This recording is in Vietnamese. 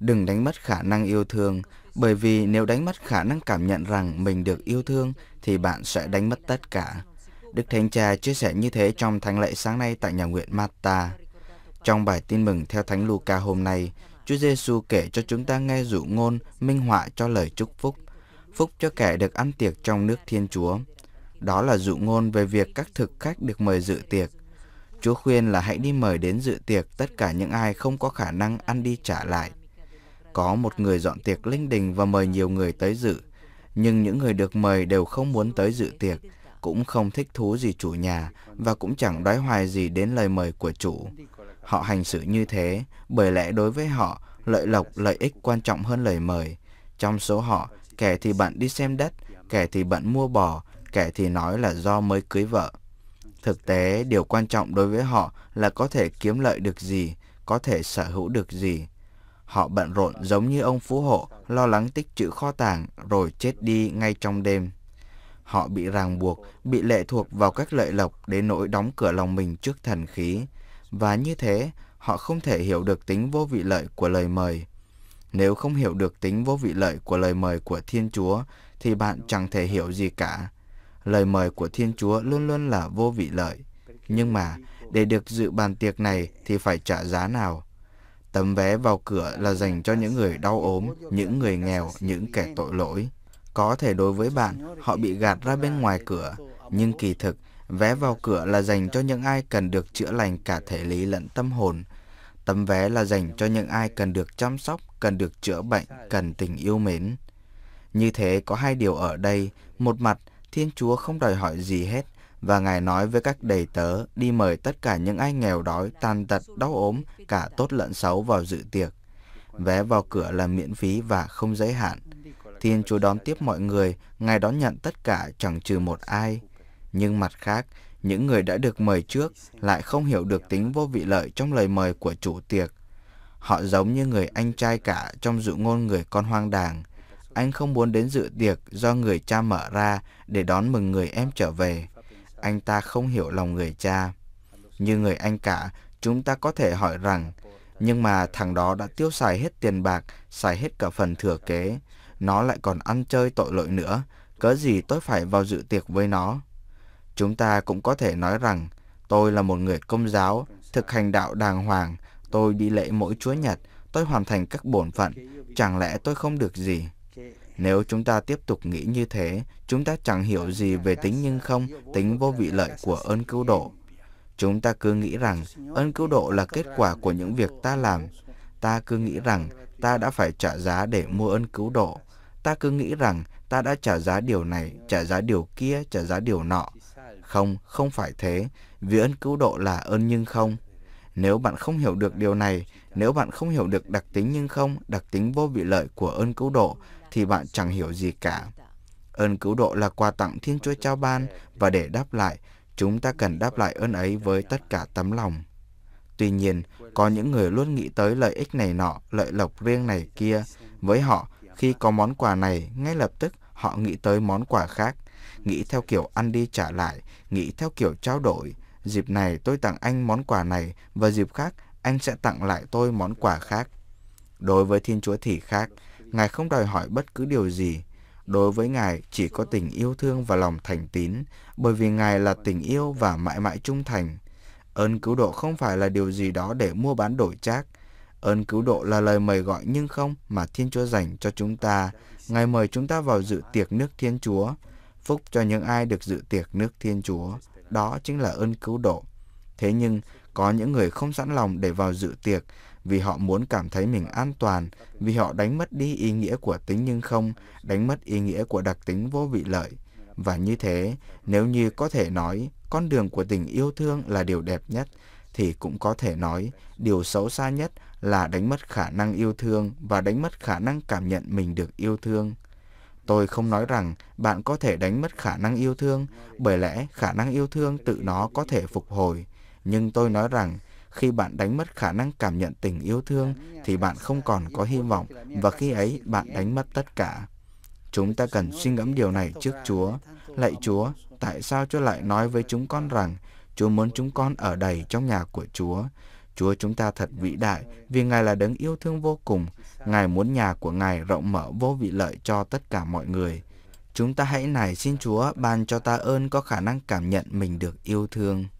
Đừng đánh mất khả năng yêu thương, bởi vì nếu đánh mất khả năng cảm nhận rằng mình được yêu thương thì bạn sẽ đánh mất tất cả. Đức Thánh Cha chia sẻ như thế trong thánh lễ sáng nay tại nhà nguyện Mata. Trong bài tin mừng theo Thánh Luca hôm nay, Chúa Giêsu kể cho chúng ta nghe dụ ngôn minh họa cho lời chúc phúc, phúc cho kẻ được ăn tiệc trong nước Thiên Chúa. Đó là dụ ngôn về việc các thực khách được mời dự tiệc. Chúa khuyên là hãy đi mời đến dự tiệc tất cả những ai không có khả năng ăn đi trả lại có một người dọn tiệc linh đình và mời nhiều người tới dự, nhưng những người được mời đều không muốn tới dự tiệc, cũng không thích thú gì chủ nhà và cũng chẳng đoái hoài gì đến lời mời của chủ. Họ hành xử như thế, bởi lẽ đối với họ, lợi lộc, lợi ích quan trọng hơn lời mời. Trong số họ, kẻ thì bận đi xem đất, kẻ thì bận mua bò, kẻ thì nói là do mới cưới vợ. Thực tế, điều quan trọng đối với họ là có thể kiếm lợi được gì, có thể sở hữu được gì. Họ bận rộn giống như ông phú hộ, lo lắng tích trữ kho tàng rồi chết đi ngay trong đêm. Họ bị ràng buộc, bị lệ thuộc vào các lợi lộc đến nỗi đóng cửa lòng mình trước thần khí. Và như thế, họ không thể hiểu được tính vô vị lợi của lời mời. Nếu không hiểu được tính vô vị lợi của lời mời của Thiên Chúa, thì bạn chẳng thể hiểu gì cả. Lời mời của Thiên Chúa luôn luôn là vô vị lợi. Nhưng mà, để được dự bàn tiệc này thì phải trả giá nào? Tấm vé vào cửa là dành cho những người đau ốm, những người nghèo, những kẻ tội lỗi. Có thể đối với bạn, họ bị gạt ra bên ngoài cửa, nhưng kỳ thực, vé vào cửa là dành cho những ai cần được chữa lành cả thể lý lẫn tâm hồn. Tấm vé là dành cho những ai cần được chăm sóc, cần được chữa bệnh, cần tình yêu mến. Như thế có hai điều ở đây, một mặt Thiên Chúa không đòi hỏi gì hết, và Ngài nói với các đầy tớ đi mời tất cả những ai nghèo đói, tàn tật, đau ốm, cả tốt lẫn xấu vào dự tiệc. Vé vào cửa là miễn phí và không giới hạn. Thiên Chúa đón tiếp mọi người, Ngài đón nhận tất cả chẳng trừ một ai. Nhưng mặt khác, những người đã được mời trước lại không hiểu được tính vô vị lợi trong lời mời của chủ tiệc. Họ giống như người anh trai cả trong dụ ngôn người con hoang đàng. Anh không muốn đến dự tiệc do người cha mở ra để đón mừng người em trở về anh ta không hiểu lòng người cha. Như người anh cả, chúng ta có thể hỏi rằng, nhưng mà thằng đó đã tiêu xài hết tiền bạc, xài hết cả phần thừa kế. Nó lại còn ăn chơi tội lỗi nữa, cớ gì tôi phải vào dự tiệc với nó. Chúng ta cũng có thể nói rằng, tôi là một người công giáo, thực hành đạo đàng hoàng, tôi đi lễ mỗi Chúa Nhật, tôi hoàn thành các bổn phận, chẳng lẽ tôi không được gì? Nếu chúng ta tiếp tục nghĩ như thế, chúng ta chẳng hiểu gì về tính nhưng không, tính vô vị lợi của ơn cứu độ. Chúng ta cứ nghĩ rằng ơn cứu độ là kết quả của những việc ta làm. Ta cứ nghĩ rằng ta đã phải trả giá để mua ơn cứu độ. Ta cứ nghĩ rằng ta đã trả giá điều này, trả giá điều kia, trả giá điều nọ. Không, không phải thế, vì ơn cứu độ là ơn nhưng không. Nếu bạn không hiểu được điều này, nếu bạn không hiểu được đặc tính nhưng không, đặc tính vô vị lợi của ơn cứu độ, thì bạn chẳng hiểu gì cả. Ơn cứu độ là quà tặng Thiên Chúa trao ban và để đáp lại, chúng ta cần đáp lại ơn ấy với tất cả tấm lòng. Tuy nhiên, có những người luôn nghĩ tới lợi ích này nọ, lợi lộc riêng này kia. Với họ, khi có món quà này, ngay lập tức họ nghĩ tới món quà khác, nghĩ theo kiểu ăn đi trả lại, nghĩ theo kiểu trao đổi, dịp này tôi tặng anh món quà này và dịp khác anh sẽ tặng lại tôi món quà khác. Đối với Thiên Chúa thì khác, Ngài không đòi hỏi bất cứ điều gì. Đối với Ngài chỉ có tình yêu thương và lòng thành tín, bởi vì Ngài là tình yêu và mãi mãi trung thành. Ơn cứu độ không phải là điều gì đó để mua bán đổi trác. Ơn cứu độ là lời mời gọi nhưng không mà Thiên Chúa dành cho chúng ta. Ngài mời chúng ta vào dự tiệc nước Thiên Chúa. Phúc cho những ai được dự tiệc nước Thiên Chúa đó chính là ơn cứu độ. Thế nhưng, có những người không sẵn lòng để vào dự tiệc vì họ muốn cảm thấy mình an toàn, vì họ đánh mất đi ý nghĩa của tính nhưng không, đánh mất ý nghĩa của đặc tính vô vị lợi. Và như thế, nếu như có thể nói con đường của tình yêu thương là điều đẹp nhất, thì cũng có thể nói điều xấu xa nhất là đánh mất khả năng yêu thương và đánh mất khả năng cảm nhận mình được yêu thương. Tôi không nói rằng bạn có thể đánh mất khả năng yêu thương, bởi lẽ khả năng yêu thương tự nó có thể phục hồi. Nhưng tôi nói rằng khi bạn đánh mất khả năng cảm nhận tình yêu thương thì bạn không còn có hy vọng và khi ấy bạn đánh mất tất cả. Chúng ta cần suy ngẫm điều này trước Chúa. Lạy Chúa, tại sao Chúa lại nói với chúng con rằng Chúa muốn chúng con ở đầy trong nhà của Chúa? Chúa chúng ta thật vĩ đại vì Ngài là đấng yêu thương vô cùng. Ngài muốn nhà của Ngài rộng mở vô vị lợi cho tất cả mọi người. Chúng ta hãy nài xin Chúa ban cho ta ơn có khả năng cảm nhận mình được yêu thương.